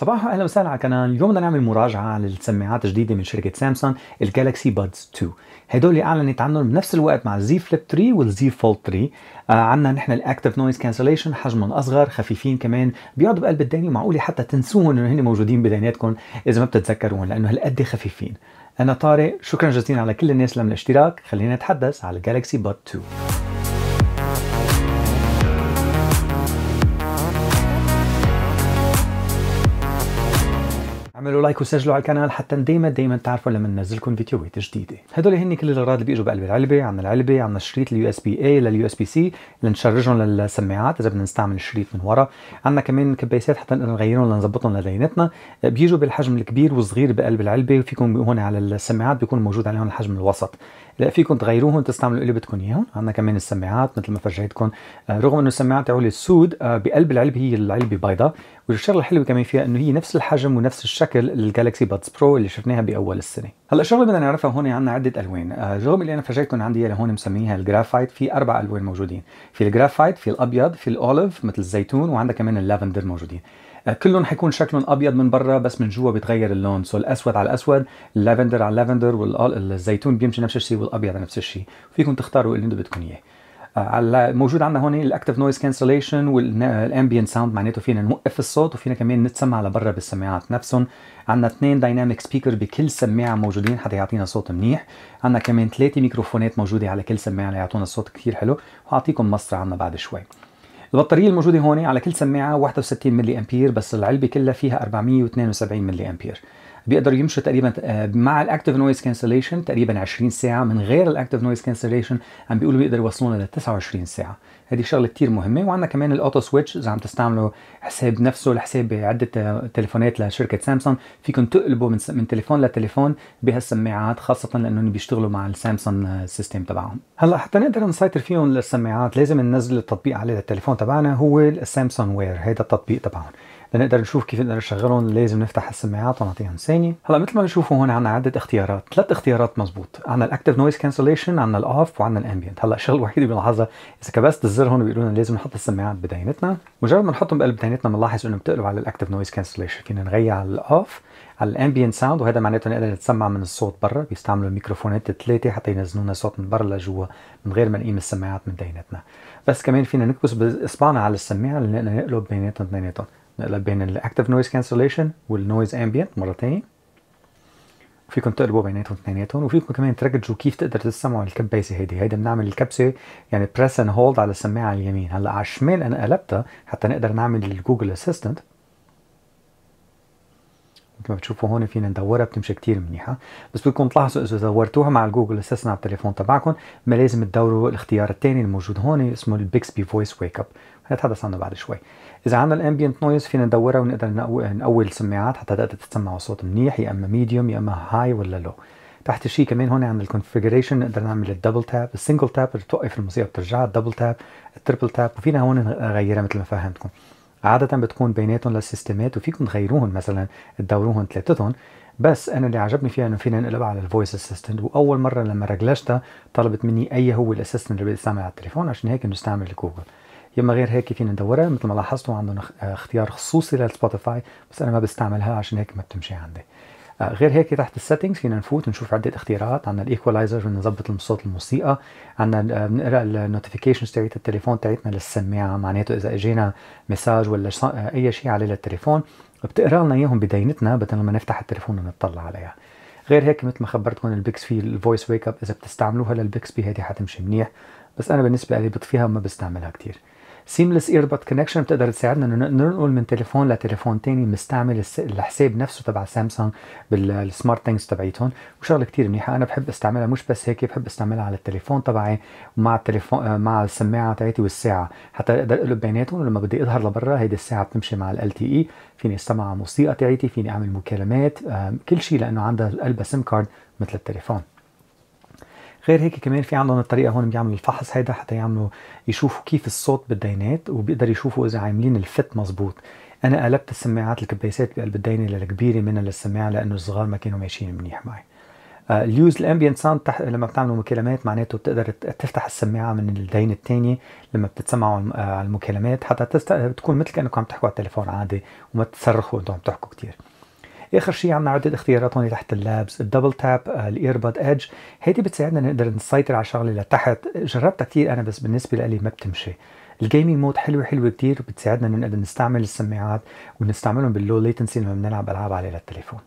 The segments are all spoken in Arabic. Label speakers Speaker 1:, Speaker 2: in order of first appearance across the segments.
Speaker 1: صباح اهلا وسهلا على القناه، اليوم بدنا نعمل مراجعه على السماعات الجديده من شركه سامسونج الجالكسي بادز 2، هدول اللي اعلنت عنهم بنفس الوقت مع الزي فليب 3 والزي فولد 3، آه عندنا نحن الاكتف نويز كانسليشن حجمهم اصغر خفيفين كمان بيقعدوا بقلب الدنيا ومعقوله حتى تنسوهم انه هن موجودين بدنياتكم اذا ما بتتذكرون لانه هالقد خفيفين. انا طارق، شكرا جزيلا على كل الناس اللي من الاشتراك، خلينا نتحدث على الجالكسي باد 2. اعملوا لايك وسجلوا على القناه حتى دايما دايما تعرفوا لما ننزل لكم فيديوهات جديده هدول هن كل الاغراض اللي بيجوا بقلب العلبه عندنا العلبه عندنا الشريط اليو اس بي اي لليو اس بي سي لنشرجهم للسماعات اذا بدنا نستعمل الشريط من ورا عندنا كمان كبيسات حتى نغيرهم لنظبطهم لدينتنا بيجوا بالحجم الكبير والصغير بقلب العلبه وفيكم هون على السماعات بيكون موجود عليهم الحجم الوسط فيكم تغيروهم تستعملوا اللي بدكم اياهم عندنا كمان السماعات مثل ما فرجيتكم آه، رغم انه السماعات تاعولي السود آه، بقلب العلبه هي العلبه بيضاء والشغله الحلوه كمان فيها انه هي نفس الحجم ونفس الشكل شكل الجالكسي بادز برو اللي شفناها باول السنه هلا الشغله بدنا نعرفها هون عندنا عده الوان الرغم آه، اللي انا فرجيتكم عندي هون مسميها الجرافايت في اربع الوان موجودين في الجرافايت في الابيض في الاوليف مثل الزيتون وعندها كمان اللافندر موجودين آه، كلهم حيكون شكلهم ابيض من برا بس من جوا بيتغير اللون سو الاسود على الاسود اللافندر على اللافندر والزيتون بيمشي نفس الشيء والابيض نفس الشيء فيكم تختاروا اللي بدكم اياه آه، على موجود عندنا هون الاكتف نويز كانسليشن والامبيانت ساوند معناته فينا نوقف الصوت وفينا كمان نتسمع لبرا بالسماعات نفسهم عندنا اثنين دايناميك سبيكر بكل سماعه موجودين حتى يعطينا صوت منيح عندنا كمان ثلاثه ميكروفونات موجوده على كل سماعه ليعطونا صوت كثير حلو وحاعطيكم مصر عندنا بعد شوي البطارية الموجودة هون على كل سماعة 61 ملي أمبير بس العلبة كلها فيها 472 ملي أمبير بيقدر يمشي تقريبا آه، مع الاكتف نويز كانسليشن تقريبا 20 ساعه من غير الاكتف نويز كانسليشن عم بيقولوا بيقدر يوصلونا ل 29 ساعه هذه شغله كثير مهمه وعندنا كمان الاوتو سويتش اذا عم تستعملوا حساب نفسه لحساب عده آه، تليفونات لشركه سامسونج فيكم تقلبوا من, من تليفون لتليفون بهالسماعات خاصه لانهم بيشتغلوا مع السامسونج سيستم آه، تبعهم هلا حتى نقدر نسيطر فيهم للسماعات لازم ننزل التطبيق عليه للتليفون تبعنا هو السامسونج وير هذا التطبيق تبعهم لنقدر نشوف كيف نقدر نشغلهم لازم نفتح السماعات ونعطيهم ثانيه هلا مثل ما بنشوفوا هون عندنا عده اختيارات ثلاث اختيارات مزبوط عندنا الاكتف نويز كانسليشن عندنا الاوف وعندنا الامبيانت هلا الشغله الوحيده بنلاحظها اذا كبست الزر هون بيقولوا لنا لازم نحط السماعات بدينتنا مجرد ما نحطهم بقلب دينتنا بنلاحظ انه بتقلب على الاكتف نويز كانسليشن فينا نغير على الاوف على الامبيانت ساوند وهذا معناته نقدر نتسمع من الصوت برا بيستعملوا الميكروفونات الثلاثه حتى ينزلوا لنا صوت من برا لجوا من غير ما نقيم السماعات من دينتنا بس كمان فينا نكبس باصبعنا على السماعه لنقلب بيناتهم بيناتهم نقلب بين الاكتف نويز كانسليشن والنويز امبيانت مره تاني فيكم تقلبوا بيناتهم اثنيناتهم وفيكم كمان تركزوا كيف تقدر تسمعوا الكبسه هيدي هيدا بنعمل الكبسه يعني بريس اند هولد على السماعه على اليمين هلا على الشمال انا قلبتها حتى نقدر نعمل الجوجل اسيستنت ما بتشوفوا هون فينا ندورها بتمشي كتير منيحه بس بدكم تلاحظوا اذا دورتوها مع الجوجل اساسا على التليفون تبعكم ما لازم تدوروا الاختيار الثاني الموجود هون اسمه البيكسبي فويس ويك اب نتحدث عنه بعد شوي اذا عندنا الامبيانت نويز فينا ندورها ونقدر نقوي السماعات حتى تقدر تسمعوا صوت منيح يا اما ميديوم يا اما هاي ولا لو تحت الشيء كمان هون عند الكونفجريشن نقدر نعمل الدبل تاب السنجل تاب بتوقف الموسيقى بترجعها الدبل تاب التربل تاب وفينا هون نغيرها مثل ما فهمتكم عادة بتكون بيناتهم للسيستمات وفيكم تغيروهم مثلا تدوروهم ثلاثتهم بس انا اللي عجبني فيها انه فينا نقلبها على الفويس اسيستنت واول مره لما رجلشتها طلبت مني اي هو الاسيستنت اللي بدي استعمله على التليفون عشان هيك نستعمل الجوجل يما غير هيك فينا ندورها مثل ما لاحظتوا عندهم اختيار خصوصي للسبوتيفاي بس انا ما بستعملها عشان هيك ما بتمشي عندي آه، غير هيك تحت السيتنجز فينا نفوت نشوف عده اختيارات عندنا الايكولايزر بدنا نظبط صوت الموسيقى عندنا آه، بنقرا النوتيفيكيشنز تبعت التليفون تبعتنا للسماعه معناته اذا اجينا مساج ولا آه، اي شيء عليه للتليفون بتقرا لنا اياهم بدينتنا بدل ما نفتح التليفون ونطلع عليها غير هيك مثل ما خبرتكم في الفويس ويك اب اذا بتستعملوها بي هذه حتمشي منيح بس انا بالنسبه لي بطفيها ما بستعملها كثير سيملس ايربود كونكشن بتقدر تساعدنا انه ننقل من تليفون لتليفون تاني مستعمل الحساب نفسه تبع سامسونج بالسمارت ثينكس تبعيتهم وشغله كتير منيحه انا بحب استعملها مش بس هيك بحب استعملها على التليفون تبعي ومع التليفون مع السماعه تبعيتي والساعه حتى اقدر اقلب بيناتهم ولما بدي اظهر لبرا هيدي الساعه بتمشي مع ال تي اي e. فيني استمع على الموسيقى تبعيتي فيني اعمل مكالمات كل شيء لانه عندها قلبها سيم كارد مثل التليفون غير هيك كمان في عندهم الطريقه هون بيعملوا الفحص هيدا حتى يعملوا يشوفوا كيف الصوت بالدينات وبيقدر يشوفوا اذا عاملين الفت مزبوط انا قلبت السماعات الكبيسات بقلب الدينه للكبيره من للسماعه لانه الصغار ما كانوا ماشيين منيح معي آه، اليوز الامبيانت ساوند لما بتعملوا مكالمات معناته بتقدر تفتح السماعه من الدين الثانيه لما بتتسمعوا آه، على المكالمات حتى تست... بتكون مثل كانكم عم تحكوا على التليفون عادي وما تصرخوا انتم عم تحكوا كثير اخر شيء عندنا عده اختيارات هون تحت اللابس الدبل تاب آه، الايربود ايدج هيدي بتساعدنا نقدر نسيطر على شغله لتحت جربتها كثير انا بس بالنسبه لي ما بتمشي الجيمنج مود حلوه حلوه كثير وبتساعدنا انه نقدر نستعمل السماعات ونستعملهم باللو ليتنسي لما بنلعب العاب عليه للتليفون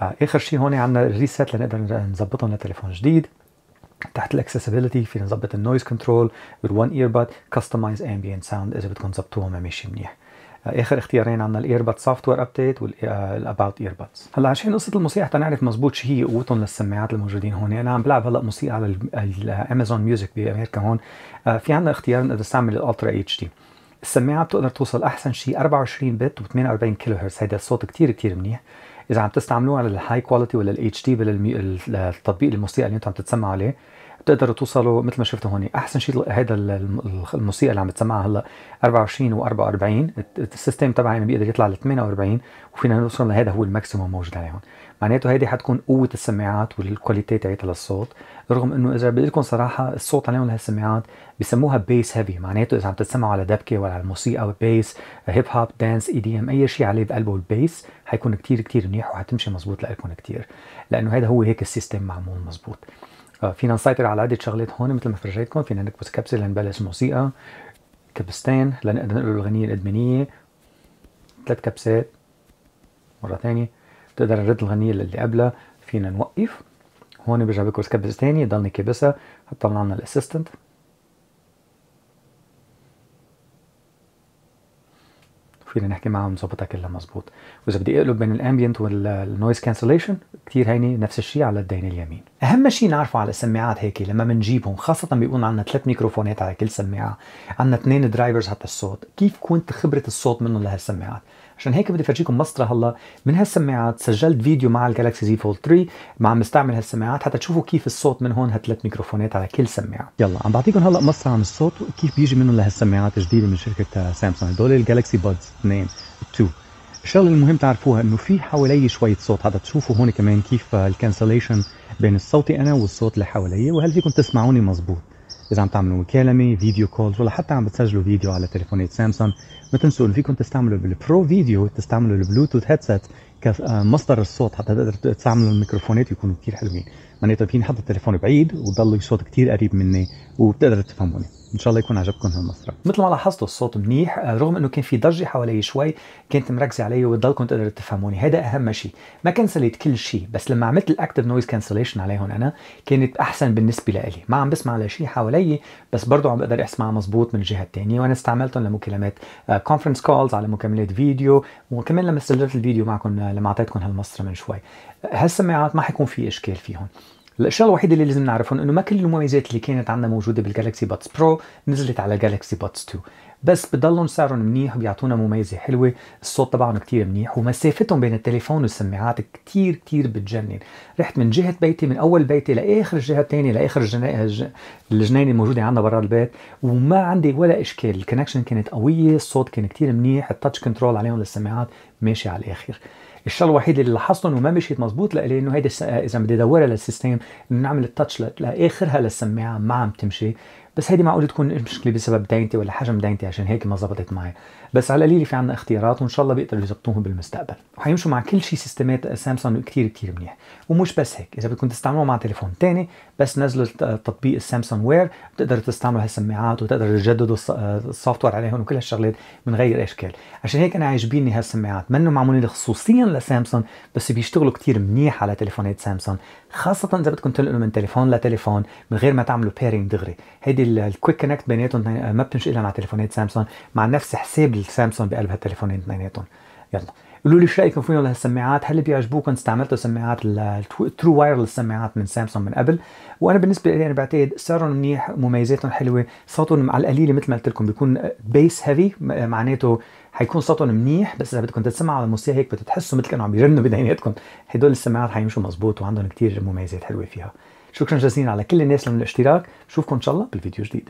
Speaker 1: آه، اخر شيء هون عندنا الريسيت لنقدر نظبطهم لتليفون جديد تحت الاكسسبيلتي فينا نظبط النويز كنترول بالون ايربود كاستمايز امبيانت ساوند اذا بدكم تظبطوها ما ماشي منيح اخر اختيارين عندنا الايربات سوفت وير ابديت والاباوت ايربادز هلا عشان قصه الموسيقى تنعرف مزبوط شو هي قوتهم للسماعات الموجودين هون انا عم بلعب هلا موسيقى على الامازون ميوزك بامريكا هون آه، في عندنا اختيار انه استعمل الالترا اتش دي السماعه بتقدر توصل احسن شيء 24 بت و48 كيلو هرتز هيدا الصوت كثير كثير منيح اذا عم تستعملوه على الهاي كواليتي ولا الاتش دي بالتطبيق الموسيقى اللي انتم عم تتسمعوا عليه بتقدروا توصلوا مثل ما شفتوا هون احسن شيء هذا الموسيقى اللي عم تسمعها هلا 24 و44 السيستم تبعي بيقدر يطلع ل 48 وفينا نوصل لهذا هو الماكسيموم موجود عليهم معناته هيدي حتكون قوه السماعات والكواليتي تاعتها للصوت رغم انه اذا بدي لكم صراحه الصوت عليهم لهالسماعات بسموها بيس هيفي معناته اذا عم تسمعوا على دبكه ولا على الموسيقى بيس هيب هوب دانس اي دي ام اي شيء عليه بقلبه البيس حيكون كثير كثير منيح وحتمشي مزبوط لكم كثير لانه هذا هو هيك السيستم معمول مزبوط آه، فينا نسيطر على عده شغلات هون مثل ما فرجيتكم فينا نكبس كبسه لنبلش موسيقى كبستين لنقدر نقول الاغنيه الادمانيه ثلاث كبسات مره ثانيه بتقدر نرد الغنيه اللي قبلها فينا نوقف هون برجع بكبس كبسة ثانية ضلني كبسها طلعنا لنا الاسيستنت مشكله نحكي معه ونظبطها كلها مظبوط واذا بدي اقلب بين الامبيانت والنويز كانسليشن كثير هيني نفس الشيء على الدين اليمين اهم شيء نعرفه على السماعات هيك لما بنجيبهم خاصه بيكون عندنا ثلاث ميكروفونات على كل سماعه عندنا اثنين درايفرز حتى الصوت كيف كنت خبره الصوت منهم لهالسماعات عشان هيك بدي فرجيكم مسطره هلا من هالسماعات سجلت فيديو مع الجالكسي زي فولد 3 مع عم بستعمل هالسماعات حتى تشوفوا كيف الصوت من هون هالثلاث ميكروفونات على كل سماعه يلا عم بعطيكم هلا مسطره عن الصوت وكيف بيجي منهم لهالسماعات الجديده من شركه سامسونج هدول الجالكسي بادز 2 2 الشغله المهم تعرفوها انه في حوالي شويه صوت حتى تشوفوا هون كمان كيف الكنسليشن بين صوتي انا والصوت اللي حوالي وهل فيكم تسمعوني مزبوط اذا عم تعملوا مكالمه فيديو كولز ولا حتى عم بتسجلوا فيديو على تليفونات سامسونج ما تنسوا انه فيكم تستعملوا بالبرو فيديو تستعملوا البلوتوث هيدسيت كمصدر الصوت حتى تقدروا تستعملوا الميكروفونات يكونوا كثير حلوين معناتها فيني حط التليفون بعيد وضل الصوت كثير قريب مني وبتقدر تفهموني ان شاء الله يكون عجبكم هالمسرح مثل ما لاحظتوا الصوت منيح آه، رغم انه كان في ضجه حوالي شوي كنت مركزه عليه وضلكم تقدروا تفهموني هذا اهم شيء ما كنسلت كل شيء بس لما عملت الاكتف نويز كانسليشن عليهم انا كانت احسن بالنسبه لإلي ما عم بسمع لشيء حوالي بس برضه عم بقدر اسمع مزبوط من الجهه الثانيه وانا استعملتهم لمكالمات كونفرنس آه، كولز على مكالمات فيديو وكمان لما سجلت الفيديو معكم آه، لما اعطيتكم هالمسرح من شوي هالسماعات ما حيكون في اشكال فيهم الاشياء الوحيده اللي لازم نعرفهم انه ما كل المميزات اللي كانت عندنا موجوده بالجالكسي باتس برو نزلت على جالكسي باتس 2 بس بضلهم سعرهم منيح بيعطونا مميزه حلوه الصوت تبعهم كتير منيح ومسافتهم بين التليفون والسماعات كتير كتير بتجنن رحت من جهه بيتي من اول بيتي لاخر الجهه الثانيه لاخر الجنينه الموجوده عندنا برا البيت وما عندي ولا اشكال الكونكشن كانت قويه الصوت كان كتير منيح التاتش كنترول عليهم للسماعات ماشي على الاخر الشغله الوحيده اللي لاحظته انه ما مشيت مزبوط لإلي انه هيدي اذا بدي ادورها للسيستم نعمل التاتش لاخرها للسماعه ما عم تمشي بس هيدي معقول تكون مشكله بسبب دينتي ولا حجم دينتي عشان هيك ما زبطت معي بس على القليل في عندنا اختيارات وان شاء الله بيقدروا يزبطوهم بالمستقبل وحيمشوا مع كل شيء سيستمات سامسونج كثير كثير منيح ومش بس هيك اذا بدكم تستعملوه مع تليفون ثاني بس نزلوا تطبيق السامسونج وير بتقدروا تستعملوا هالسماعات وتقدروا تجددوا السوفت وير عليهم وكل هالشغلات من غير اشكال عشان هيك انا عاجبيني هالسماعات منهم معمولين خصوصيا لسامسونج بس بيشتغلوا كثير منيح على تليفونات سامسونج خاصه اذا بدكم تنقلوا من تليفون لتليفون من غير ما تعملوا بيرنج دغري هيدي الكويك كونكت بيناتهم آه، ما بتمشي الا مع تليفونات سامسونج مع نفس حساب السامسونج بقلب هالتليفونات اثنيناتهم يلا قولوا لي شو رايكم فيهم لهالسماعات هل بيعجبوكم استعملتوا سماعات الترو وايرلس سماعات من سامسونج من قبل وانا بالنسبه لي انا بعتقد سعرهم منيح مميزاتهم حلوه صوتهم على القليله مثل ما قلت لكم بيكون بيس هيفي معناته حيكون صوتهم منيح بس اذا بدكم تسمعوا على الموسيقى هيك بتتحسوا مثل كانوا عم يرنوا بدينياتكم هدول السماعات حيمشوا مزبوط وعندهم كثير مميزات حلوه فيها شكرا جزيلا على كل الناس الاشتراك بشوفكم ان شاء الله بالفيديو جديد